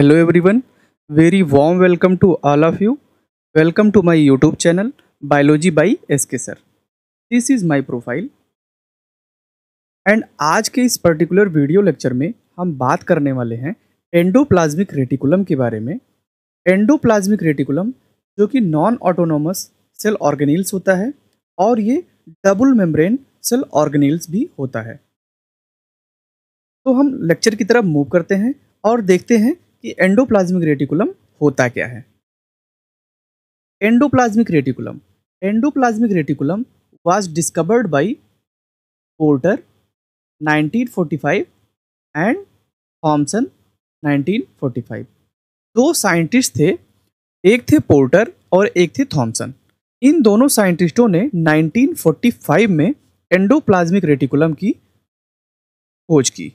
hello very warm welcome to all of you welcome to to YouTube channel biology biology S K sir this is my profile and आज के इस particular video lecture में हम बात करने वाले हैं एंडोप्लाज्मिक रेटिकुलम के बारे में एंडोप्लाज्मिक रेटिकुलम जो कि नॉन ऑटोनोमस सेल ऑर्गेनिल्स होता है और ये डबल मेम्ब्रेन सेल ऑर्गेनिल्स भी होता है तो हम लेक्चर की तरफ मूव करते हैं और देखते हैं कि एंडोप्लाज्मिक रेटिकुलम होता क्या है endoplasmic reticulum endoplasmic reticulum was discovered by Porter 1945 and Thomson 1945 दो साइंटिस्ट थे एक थे पोर्टर और एक थे थॉमसन इन दोनों साइंटिस्टों ने 1945 में एंडोप्लाज्मिक रेटिकुलम की खोज की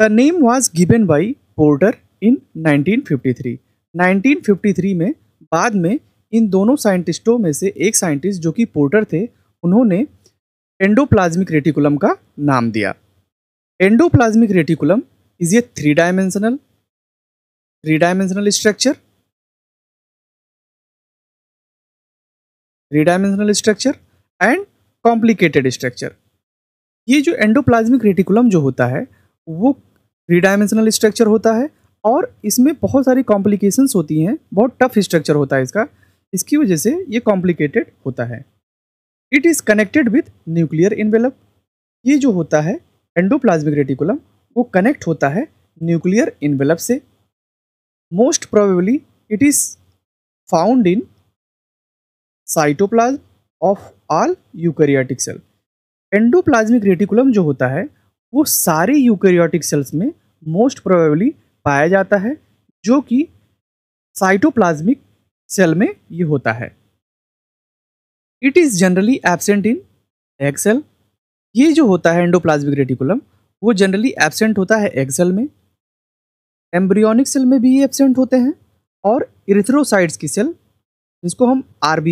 the name was given by Porter in 1953 1953 में बाद में इन दोनों साइंटिस्टों में से एक साइंटिस्ट जो कि पोर्टर थे उन्होंने एंडोप्लाज्मिक रेटिकुलम का नाम दिया endoplasmic reticulum is a three dimensional three dimensional structure three dimensional structure and complicated structure ये जो एंडोप्लाज्मिक रेटिकुलम जो होता है वो थ्री डायमेंशनल स्ट्रक्चर होता है और इसमें बहुत सारी कॉम्प्लिकेशंस होती हैं बहुत टफ स्ट्रक्चर होता है इसका इसकी वजह से ये कॉम्प्लिकेटेड होता है it is connected with nuclear envelope ये जो होता है एंडोप्लाज्मिक रेटिकुलम वो कनेक्ट होता है न्यूक्लियर इन्वेलप से most probably it is found in cytoplasm of all eukaryotic cell endoplasmic reticulum जो होता है वो सारे यूकेरियोटिक सेल्स में मोस्ट प्रोबेबली पाया जाता है जो कि साइटोप्लाज्मिक सेल में ये होता है it is generally absent in egg cell ये जो होता है एंडोप्लाज्मिक रेटिकुलम वो जनरली एबसेंट होता है एग सेल में एम्ब्रियोनिक सेल में भी ये एबसेंट होते हैं और इरिथ्रोसाइड्स की सेल जिसको हम आर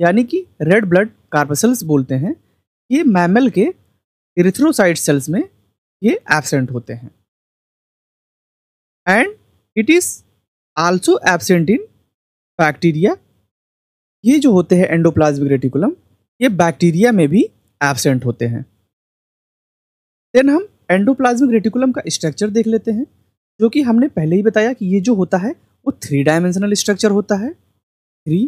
यानी कि रेड ब्लड कार्पसल्स बोलते हैं ये मैमल के इरिथ्रोसाइट सेल्स में ये एबसेंट होते हैं and it is also absent in bacteria ये जो होते हैं एंडोप्लाज्मिक रेटिकुलम ये बैक्टीरिया में भी एबसेंट होते हैं देन हम एंडोप्लाज्मिक रेटिकुलम का स्ट्रक्चर देख लेते हैं जो कि हमने पहले ही बताया कि ये जो होता है वो थ्री डायमेंशनल स्ट्रक्चर होता है three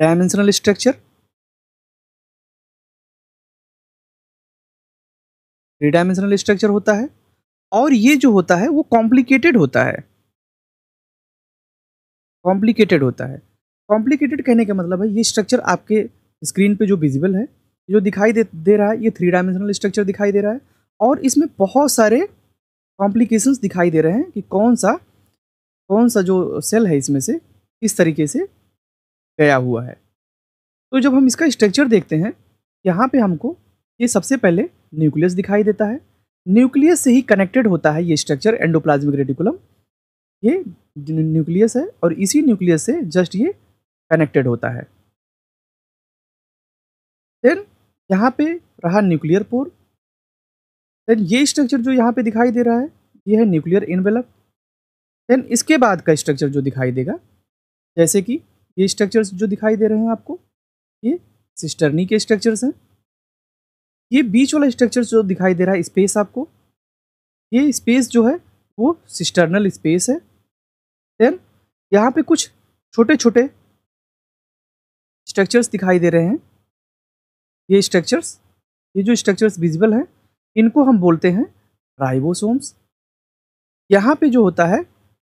dimensional structure three dimensional structure होता है और ये जो होता है वो कॉम्प्लिकेटेड होता है कॉम्प्लिकेटेड होता है कॉम्प्लिकेटेड कहने का मतलब है ये स्ट्रक्चर आपके स्क्रीन पे जो विजिबल है जो दिखाई दे दे रहा है ये थ्री डायमेंशनल स्ट्रक्चर दिखाई दे रहा है और इसमें बहुत सारे कॉम्प्लिकेशंस दिखाई दे रहे हैं कि कौन सा कौन सा जो सेल है इसमें से किस तरीके से गया हुआ है तो जब हम इसका स्ट्रक्चर देखते हैं यहाँ पे हमको ये सबसे पहले न्यूक्लियस दिखाई देता है न्यूक्लियस से ही कनेक्टेड होता है ये स्ट्रक्चर एंडोप्लाज्मिक रेटिकुलम ये न्यूक्लियस है और इसी न्यूक्लियस से जस्ट ये कनेक्टेड होता है देन यहाँ पे रहा न्यूक्लियर पोर देन ये स्ट्रक्चर जो यहाँ पे दिखाई दे रहा है ये है न्यूक्लियर इनवेलप देन इसके बाद का स्ट्रक्चर जो दिखाई देगा जैसे कि ये स्ट्रक्चर्स जो दिखाई दे रहे हैं आपको ये सिस्टर्नी के स्ट्रक्चर्स हैं ये बीच वाला स्ट्रक्चर जो दिखाई दे रहा है स्पेस आपको ये स्पेस जो है वो सिस्टर्नल स्पेस है देन यहाँ पे कुछ छोटे छोटे स्ट्रक्चर्स दिखाई दे रहे हैं ये स्ट्रक्चर्स ये जो स्ट्रक्चर्स विजिबल हैं इनको हम बोलते हैं राइबोसोम्स यहाँ पे जो होता है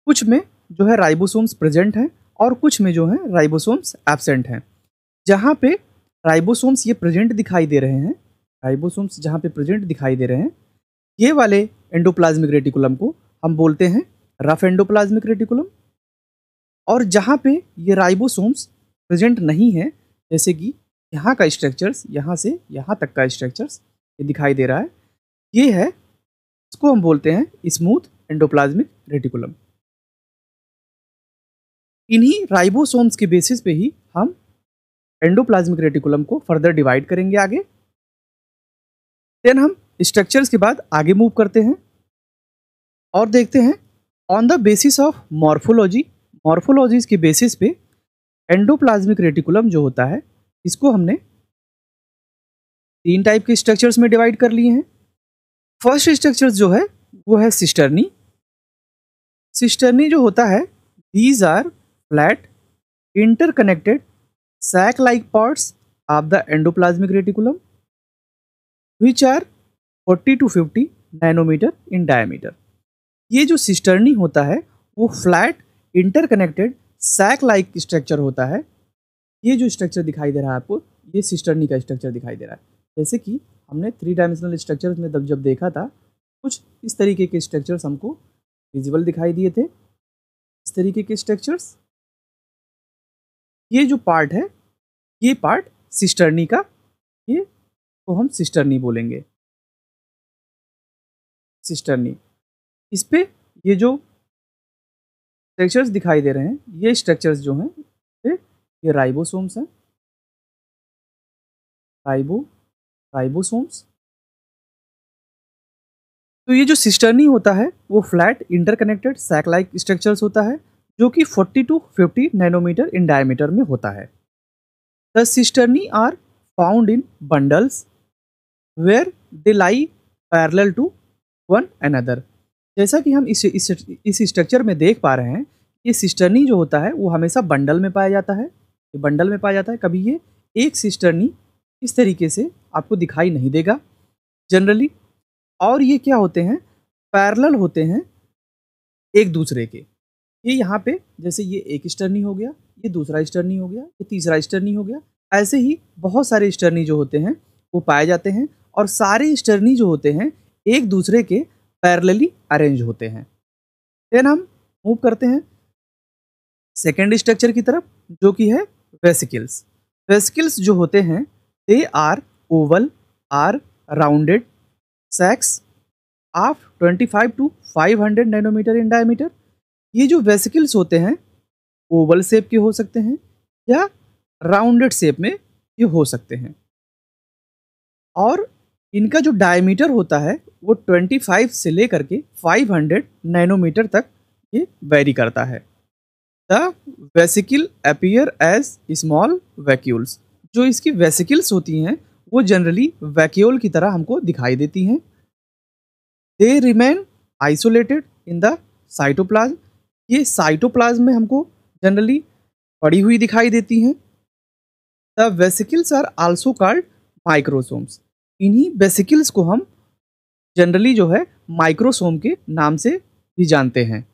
कुछ में जो है राइबोसोम्स प्रेजेंट हैं और कुछ में जो है राइबोसोम्स एबसेंट हैं जहाँ पे राइबोसोम्स ये प्रेजेंट दिखाई दे रहे हैं राइबोसोम्स जहाँ पे प्रेजेंट दिखाई दे रहे हैं ये वाले एंडोप्लाज्मिक रेटिकुलम को हम बोलते हैं रफ एंडोप्लाज्मिक रेटिकुलम और जहाँ पे ये राइबोसोम्स प्रेजेंट नहीं है जैसे कि यहाँ का स्ट्रक्चर्स यहाँ से यहाँ तक का स्ट्रक्चर्स ये दिखाई दे रहा है ये है इसको हम बोलते हैं स्मूथ एंडोप्लाज्मिक रेटिकुलम इन्हीं राइबोसोम्स के बेसिस पे ही हम एंडोप्लाज्मिक रेटिकुलम को फर्दर डिवाइड करेंगे आगे देन हम स्ट्रक्चर्स के बाद आगे मूव करते हैं और देखते हैं on the basis of morphology morphologies के बेसिस पे एंडोप्लाज्मिक रेटिकुलम जो होता है इसको हमने तीन टाइप के स्ट्रक्चर्स में डिवाइड कर लिए हैं फर्स्ट स्ट्रक्चर जो है वो है सिस्टर्नी सिस्टर्नी जो होता है these are flat interconnected sac like parts of the endoplasmic reticulum which are 40 to 50 nanometre in diameter ये जो सिस्टर्नी होता है वो flat interconnected sac like structure होता है ये जो स्ट्रक्चर दिखाई दे रहा है आपको ये सिस्टर्नी का स्ट्रक्चर दिखाई दे रहा है जैसे कि हमने थ्री डायमेंशनल स्ट्रक्चर में जब देखा था कुछ इस तरीके के स्ट्रक्चर्स हमको विजिबल दिखाई दिए थे इस तरीके के स्ट्रक्चर्स ये जो पार्ट है ये पार्ट सिस्टरनी का ये को तो हम सिस्टरनी बोलेंगे सिस्टरनी इस पर ये जो स्ट्रक्चर्स दिखाई दे रहे हैं ये स्ट्रक्चर्स जो हैं ये राइबोसोम्स हैं राइबो राइबोसोम्स तो ये जो सिस्टरनी होता है वो flat interconnected sac like structures होता है जो कि 40 टू 50 नैनोमीटर इन डायमीटर में होता है the cisternae are found in bundles where they lie parallel to one other जैसा कि हम इस इस, इस स्ट्रक्चर में देख पा रहे हैं ये सिस्टर्नी जो होता है वो हमेशा बंडल में पाया जाता है ये बंडल में पाया जाता है कभी ये एक सिस्टर्नी इस तरीके से आपको दिखाई नहीं देगा जनरली और ये क्या होते हैं पैरल होते हैं एक दूसरे के ये यहाँ पे जैसे ये एक स्टर्नी हो गया ये दूसरा स्टर्नी हो गया ये तीसरा स्टर्नी हो गया ऐसे ही बहुत सारे स्टर्नी जो होते हैं वो पाए जाते हैं और सारे स्टर्नी जो होते हैं एक दूसरे के पैरलली अरेंज होते हैं देन हम मूव करते हैं सेकेंड स्ट्रक्चर की तरफ जो कि है वेसिकल्स वेसिकल्स जो होते हैं they are oval or rounded of of 25 to 500 nanometre in diameter ये जो वेसिकल्स होते हैं ओवल शेप के हो सकते हैं या राउंडेड शेप में ये हो सकते हैं और इनका जो डायमीटर होता है वो 25 से लेकर के 500 नैनोमीटर तक ये वेरी करता है the vesicle appear as small vacuoles जो इसकी वेसिकल्स होती हैं वो जनरली वैक्यूल की तरह हमको दिखाई देती हैं they remain isolated in the cytoplasm ये साइटोप्लाज्म में हमको जनरली पड़ी हुई दिखाई देती हैं the vesicles are also called microsomes इन्हीं वेसिकल्स को हम जनरली जो है माइक्रोसोम के नाम से भी जानते हैं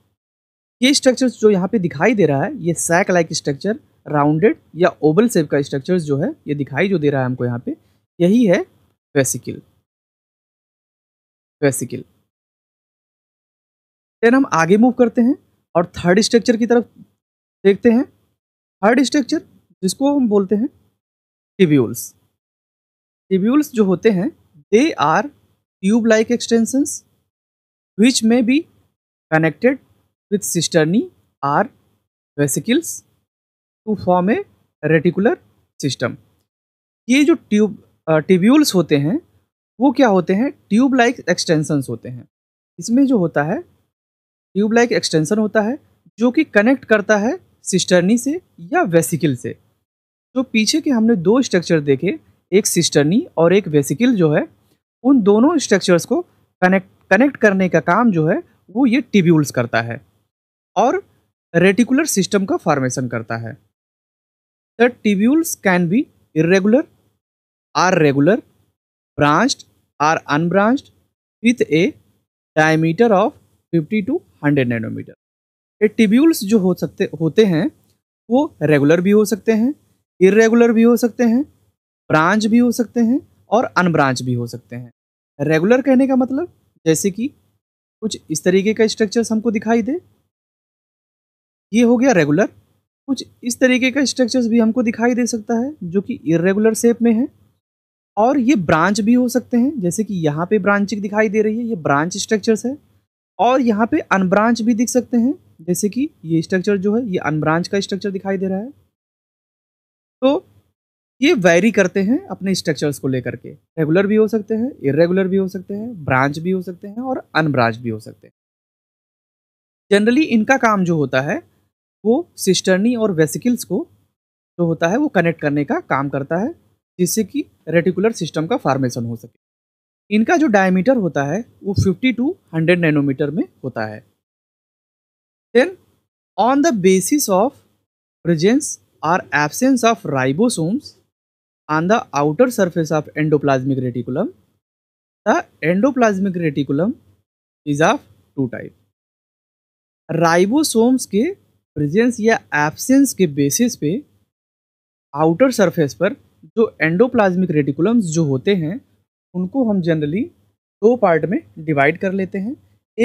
ये स्ट्रक्चर्स जो यहाँ पे दिखाई दे रहा है ये सैक लाइक स्ट्रक्चर राउंडेड या ओबल सेप का स्ट्रक्चर्स जो है ये दिखाई जो दे रहा है हमको यहाँ पे यही है वेसिकल वेसिकल देन हम आगे मूव करते हैं और थर्ड स्ट्रक्चर की तरफ देखते हैं थर्ड स्ट्रक्चर जिसको हम बोलते हैं टिब्यूल्स टिब्यूल्स जो होते हैं they are tube like extensions which may be connected with cisternae or vesicles to form a reticular system ये जो ट्यूब टिब्यूल्स होते हैं वो क्या होते हैं ट्यूब लाइक एक्सटेंशंस होते हैं इसमें जो होता है ट्यूब लाइक एक्सटेंशन होता है जो कि कनेक्ट करता है सिस्टर्नी से या वेसिकल से तो पीछे के हमने दो स्ट्रक्चर देखे एक सिस्टर्नी और एक वेसिकल जो है उन दोनों स्ट्रक्चर्स को कनेक्ट कनेक्ट करने का काम जो है वो ये टिब्यूल्स करता है और रेटिकुलर सिस्टम का फॉर्मेशन करता है the tubules can be irregular or regular branched or unbranched with a diameter of fifty to hundred nanometre ये टिब्यूल्स जो हो सकते होते हैं वो रेगुलर भी हो सकते हैं इरेगुलर भी हो सकते हैं ब्रांच भी हो सकते हैं और अनब्रांच भी हो सकते हैं रेगुलर कहने का मतलब जैसे कि कुछ इस तरीके का स्ट्रक्चर्स हमको दिखाई दे ये हो गया रेगुलर कुछ इस तरीके का स्ट्रक्चर्स भी हमको दिखाई दे सकता है जो कि इरेगुलर शेप में है और ये ब्रांच भी हो सकते हैं जैसे कि यहाँ पे ब्रांचिंग दिखाई दे रही है ये ब्रांच स्ट्रक्चर्स है और यहाँ पे अनब्रांच भी दिख सकते हैं जैसे कि ये स्ट्रक्चर जो है ये अनब्रांच का स्ट्रक्चर दिखाई दे रहा है तो ये वेरी करते हैं अपने स्ट्रक्चर्स को लेकर के रेगुलर भी हो सकते हैं इरेगुलर भी हो सकते हैं ब्रांच भी हो सकते हैं और अनब्रांच भी हो सकते हैं जनरली इनका काम जो होता है वो सिस्टर्नी और वेसिकल्स को जो होता है वो कनेक्ट करने का काम करता है जिससे कि रेटिकुलर सिस्टम का फॉर्मेशन हो सके इनका जो डायमीटर होता है वो 50 टू 100 नैनोमीटर में होता है then on the basis of presence और absence of ribosomes on the outer surface of endoplasmic reticulum the endoplasmic reticulum is of two type ribosomes के प्रेजेंस या एब्सेंस के बेसिस पे आउटर सरफेस पर जो एंडोप्लाज्मिक रेटिकुलम्स जो होते हैं उनको हम जनरली दो पार्ट में डिवाइड कर लेते हैं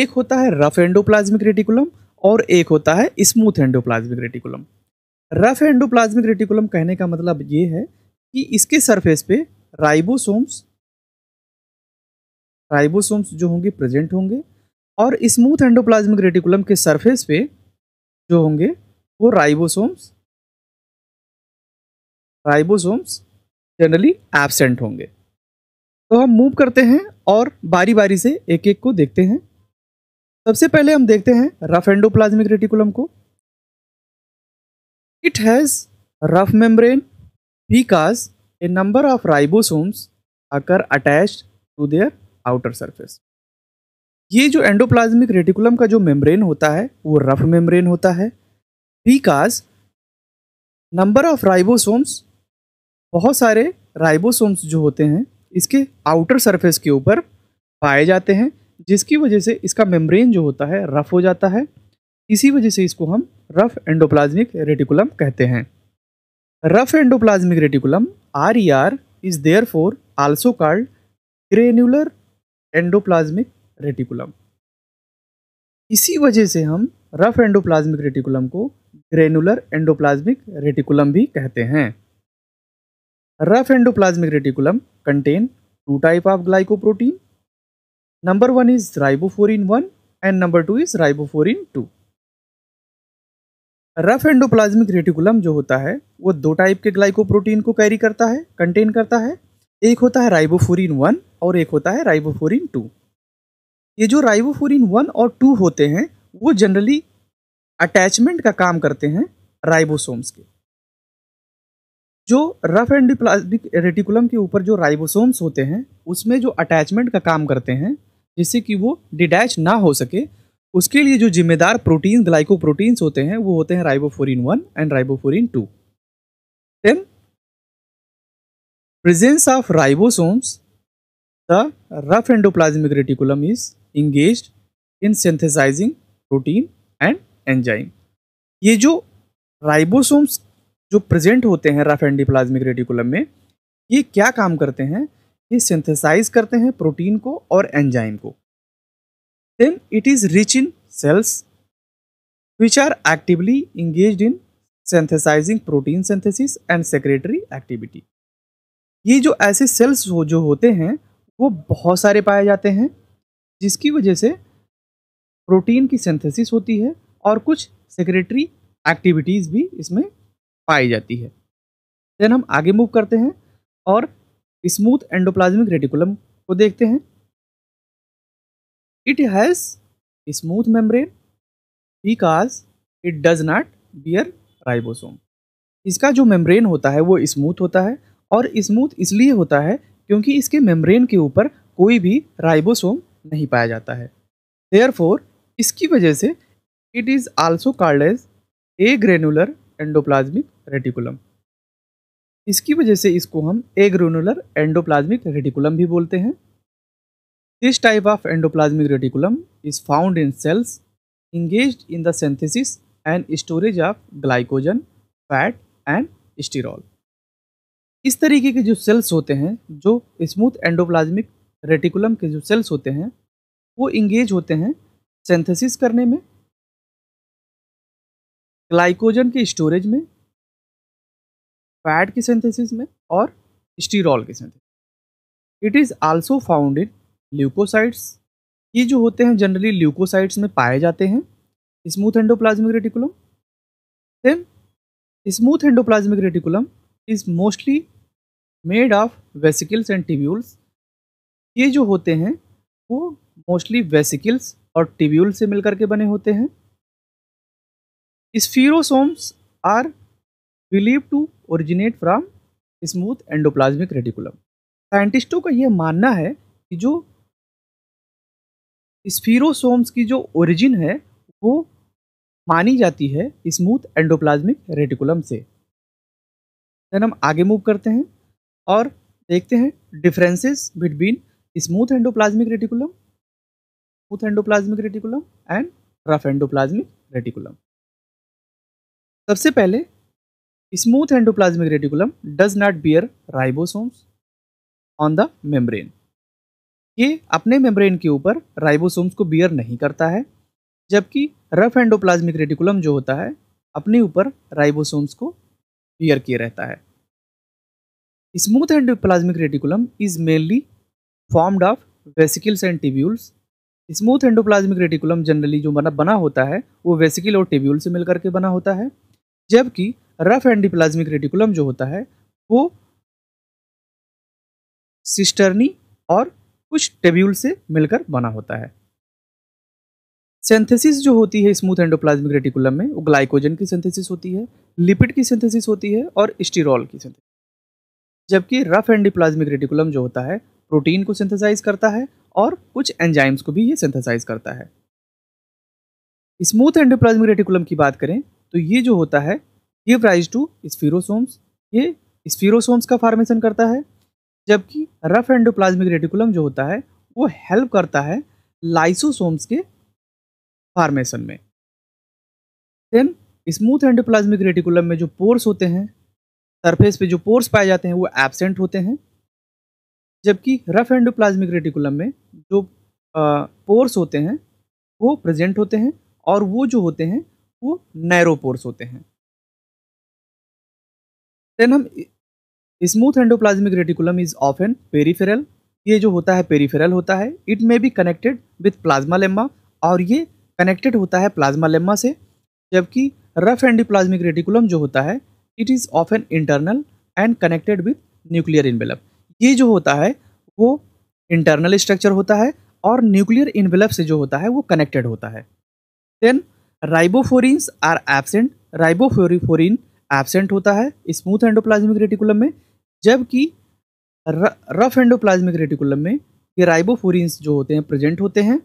एक होता है रफ एंडोप्लाज्मिक रेटिकुलम और एक होता है smooth endoplasmic reticulum rough endoplasmic reticulum कहने का मतलब ये है कि इसके सरफेस पे राइबोसोम्स राइबोसोम्स जो होंगे प्रेजेंट होंगे और स्मूथ एंडोप्लाज्मिक रेटिकुलम के सरफेस पे जो होंगे वो राइबोसोम्स राइबोसोम्स जनरली एबसेंट होंगे तो हम मूव करते हैं और बारी बारी से एक एक को देखते हैं सबसे पहले हम देखते हैं रफ एंडोप्लाज्मिक रेटिकुलम को it has rough membrane because a number of ribosomes आकर attach to their outer surface ये जो एंडोप्लाज्मिक रेटिकुलम का जो मेम्ब्रेन होता है वो रफ मेम्ब्रेन होता है बिकॉज नंबर ऑफ राइबोसोम्स बहुत सारे राइबोसोम्स जो होते हैं इसके आउटर सरफेस के ऊपर पाए जाते हैं जिसकी वजह से इसका मेम्ब्रेन जो होता है रफ हो जाता है इसी वजह से इसको हम रफ एंडोप्लाज्मिक रेटिकुलम कहते हैं rough endoplasmic reticulum R E R is therefore also called granular endoplasmic reticulum इसी वजह से हम रफ एंडोप्लाज्मिक रेटिकुलम को ग्रेनुलर एंडोप्लाज्मिक रेटिकुलम भी कहते हैं rough endoplasmic reticulum contain two type of glycoprotein number one is ribophorin one and number two is ribophorin two rough endoplasmic reticulum जो होता है वो दो टाइप के ग्लाइकोप्रोटीन को कैरी करता है कंटेन करता है एक होता है राइबोफोरिन वन और एक होता है राइबोफोरिन टू ये जो राइबोफोरिन वन और टू होते हैं वो जनरली अटैचमेंट का काम करते हैं राइबोसोम्स के जो रफ एंडोप्लाज्मिक रेटिकुलम के ऊपर जो राइबोसोम्स होते हैं उसमें जो अटैचमेंट का काम करते हैं जिससे कि वो डिटैच ना हो सके उसके लिए जो जिम्मेदार प्रोटीन ग्लाइकोप्रोटीन्स होते हैं वो होते हैं ribophorin one and ribophorin two then presence of ribosomes the rough endoplasmic reticulum is engage in synthesising protein and enzyme ये जो राइबोसोम्स जो प्रेजेंट होते हैं रफ प्लाज्मिक रेडिकुलम में ये क्या काम करते हैं ये सिंथेसाइज करते हैं प्रोटीन को और एंजाइम को then it is rich in cells which are actively engage in synthesising protein synthesis and secretory activity ये जो ऐसे सेल्स हो जो होते हैं वो बहुत सारे पाए जाते हैं जिसकी वजह से प्रोटीन की सिंथेसिस होती है और कुछ सेक्रेटरी एक्टिविटीज़ भी इसमें पाई जाती है देन हम आगे मूव करते हैं और स्मूथ एंडोप्लाज्मिक रेटिकुलम को देखते हैं it has smooth membrane because it does not bear ribosome इसका जो मेम्ब्रेन होता है वो स्मूथ होता है और स्मूथ इसलिए होता है क्योंकि इसके मेम्ब्रेन के ऊपर कोई भी राइबोसोम नहीं पाया जाता है देयर इसकी वजह से it is also called as a granular endoplasmic reticulum इसकी वजह से इसको हम एग रोनुलर एंडोप्लाज्मिक रेटिकुलम भी बोलते हैं this type of endoplasmic reticulum is found in cells engage in the synthesis and storage of glycogen fat and sterol इस तरीके के जो सेल्स होते हैं जो स्मूथ एंडोप्लाज्मिक रेटिकुलम के जो सेल्स होते हैं वो इंगेज होते हैं सेंथेसिस करने में ग्लाइकोजन के स्टोरेज में फैट की सिंथेसिस में और स्टीरॉल की synthesis it is also found in leucocytes ये जो होते हैं जनरली ल्यूकोसाइट्स में पाए जाते हैं smooth endoplasmic reticulum then smooth endoplasmic reticulum is mostly made of vesicles and tubules ये जो होते हैं वो मोस्टली वेसिकल्स और टिब्यूल से मिलकर के बने होते हैं spherosomes are believe to originate from smooth endoplasmic reticulum साइंटिस्टों का यह मानना है कि जो स्फीरोसोम्स की जो ओरिजिन है वो मानी जाती है स्मूथ एंडोप्लाज्मिक रेटिकुलम से हम आगे मूव करते हैं और देखते हैं differences between smooth endoplasmic reticulum smooth endoplasmic reticulum and rough endoplasmic reticulum सबसे पहले smooth endoplasmic reticulum does not bear ribosomes on the membrane ये अपने मेम्ब्रेन के ऊपर राइबोसोम्स को बियर नहीं करता है जबकि रफ एंडोप्लाज्मिक रेटिकुलम जो होता है अपने ऊपर राइबोसोम्स को बियर किए रहता है smooth endoplasmic reticulum is mainly formed of vesicles and tubules smooth endoplasmic reticulum generally जो बना बना होता है वो वेसिकल और टिब्यूल से मिलकर के बना होता है जबकि रफ एंडीप्लाज्मिक रेटिकुलम जो होता है वो सिस्टर्नी और कुछ टेब्यूल से मिलकर बना होता है सिंथेसिस जो होती है स्मूथ एंडोप्लाज्मिक रेटिकुलम में वो ग्लाइकोजन की सिंथेसिस होती है लिपिड की सिंथेसिस होती है और स्टीरोल की सिंथेसिस जबकि रफ एंडीप्लाज्मिक रेटिकुलम जो होता है प्रोटीन को सिंथेसाइज करता है और कुछ एंजाइम्स को भी ये सिंथेसाइज करता है स्मूथ एंडोप्लाज्मिक रेटिकुलम की बात करें तो ये जो होता है ये प्राइज टू स्पीरोसोम्स ये स्पीरोसोम्स का फार्मेशन करता है जबकि रफ एंडोप्लाज्मिक रेटिकुलम जो होता है वो हेल्प करता है लाइसोसोम्स के फार्मेशन में देन स्मूथ एंडोप्लाज्मिक रेटिकुलम में जो पोर्स होते हैं सरफेस पे जो पोर्स पाए जाते हैं वो एबसेंट होते हैं जबकि रफ एंडोप्लाज्मिक रेटिकुलम में जो पोर्स होते हैं वो प्रेजेंट होते हैं और वो जो होते हैं वो नैरो पोर्स होते हैं देन हम smooth endoplasmic reticulum is often peripheral ये जो होता है पेरीफेरल होता है it may be connected with plasmalemma और ये कनेक्टेड होता है प्लाज्मा लेम्मा से जबकि रफ एंडोप्लाज्मिक रेटिकुलम जो होता है it is often internal and connected with nuclear envelope ये जो होता है वो इंटरनल स्ट्रक्चर होता है और न्यूक्लियर इन्वेलप से जो होता है वो कनेक्टेड होता है then ribophorins are absent ribophorin absent होता है स्मूथ एंडोप्लाज्मिक रेटिकुलम में जबकि रफ एंडोप्लाज्मिक रेटिकुलम में ये राइबोफोरिन्स जो होते हैं प्रेजेंट होते हैं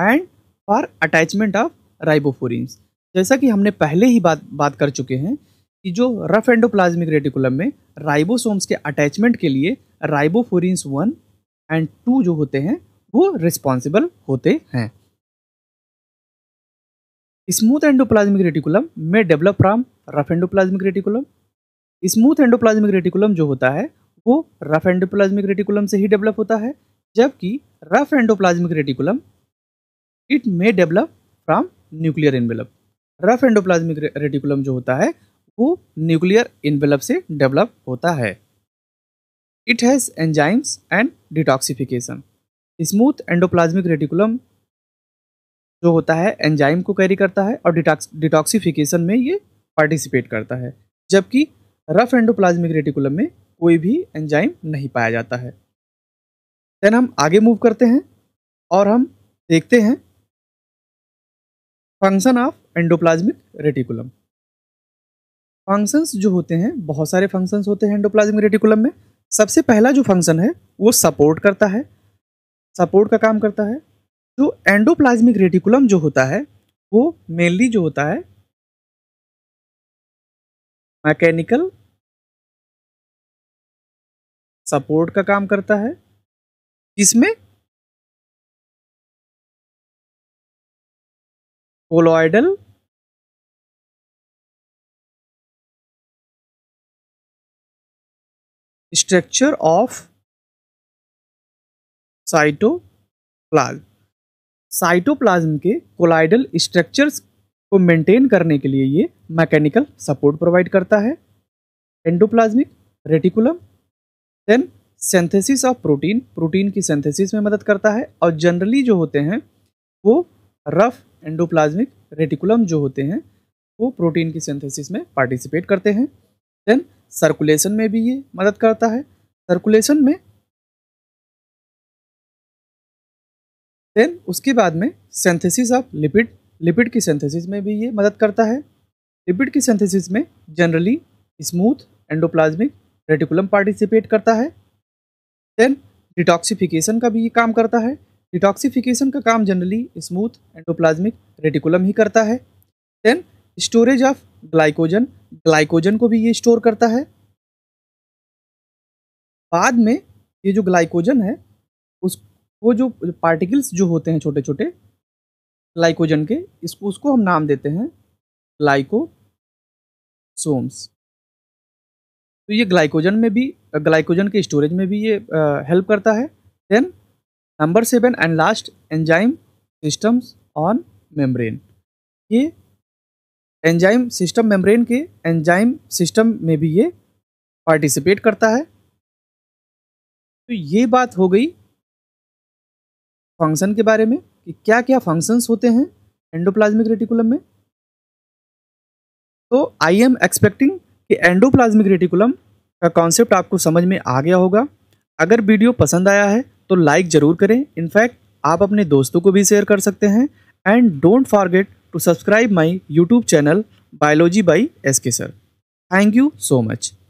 and for attachment of ribophorins जैसा कि हमने पहले ही बात बात कर चुके हैं कि जो रफ एंडोप्लाज्मिक रेटिकुलम में राइबोसोम्स के अटैचमेंट के लिए राइबोफोरिन्स वन एंड टू जो होते हैं वो रिस्पॉन्सिबल होते हैं स्मूथ एंडोप्लाज्मिक रेटिकुलम में develop from rough endoplasmic reticulum smooth endoplasmic reticulum जो होता है वो रफ एंडोप्लाज्मिक रेटिकुलम से ही डेवलप होता है जबकि rough endoplasmic reticulum it may develop from nuclear envelope rough endoplasmic reticulum जो होता है वो न्यूक्लियर इन्वेलप से डेवलप होता है it has enzymes and detoxification smooth endoplasmic reticulum जो होता है एंजाइम को कैरी करता है और डिटॉक्स डिटॉक्सीफिकेशन में ये पार्टिसिपेट करता है जबकि रफ एंडोप्लाज्मिक रेटिकुलम में कोई भी एंजाइम नहीं पाया जाता है देन हम आगे मूव करते हैं और हम देखते हैं function of endoplasmic reticulum functions जो होते हैं बहुत सारे फंक्शंस होते हैं एंडोप्लाज्मिक रेटिकुलम में सबसे पहला जो फंक्शन है वो सपोर्ट करता है सपोर्ट का काम करता है जो एंडोप्लाज्मिक रेटिकुलम जो होता है वो मेनली जो होता है मैकेनिकल सपोर्ट का काम करता है जिसमें colloidal structure of cytoplasm cytoplasm के कोलाइडल स्ट्रक्चर्स को मेंटेन करने के लिए ये मैकेनिकल सपोर्ट प्रोवाइड करता है endoplasmic reticulum then synthesis of protein protein की सेंथेसिस में मदद करता है और जनरली जो होते हैं वो रफ एंडोप्लाज्मिक रेटिकुलम जो होते हैं वो प्रोटीन की सेंथेसिस में पार्टिसिपेट करते हैं देन सर्कुलेशन में भी ये मदद करता है सर्कुलेशन में देन उसके बाद में सेंथेसिस ऑफ लिपिड लिपिड की सेंथेसिस में भी ये मदद करता है लिपिड की सेंथेसिस में generally smooth endoplasmic reticulum participate करता है देन डिटॉक्सिफिकेशन का भी ये काम करता है डिटॉक्सिफिकेशन का काम जनरली स्मूथ एंडोप्लाज्मिक रेटिकुलम ही करता है then storage of glycogen glycogen को भी ये स्टोर करता है बाद में ये जो ग्लाइकोजन है उस वो जो पार्टिकल्स जो होते हैं छोटे छोटे ग्लाइकोजन के इसको उसको हम नाम देते हैं ग्लाइको सोम्स तो ये ग्लाइकोजन में भी ग्लाइकोजन के स्टोरेज में भी ये हेल्प करता है then number seven and last enzyme systems on membrane ये एंजाइम सिस्टम मेम्ब्रेन के एंजाइम सिस्टम में भी ये पार्टिसिपेट करता है तो ये बात हो गई फंक्शन के बारे में कि क्या क्या फंक्शंस होते हैं एंडोप्लाज्मिक रेटिकुलम में तो आई एम एक्सपेक्टिंग कि एंडोप्लाज्मिक रेटिकुलम का कॉन्सेप्ट आपको समझ में आ गया होगा अगर वीडियो पसंद आया है तो लाइक ज़रूर करें इनफैक्ट आप अपने दोस्तों को भी शेयर कर सकते हैं and don't forget to subscribe my YouTube channel biology by S K sir thank you so much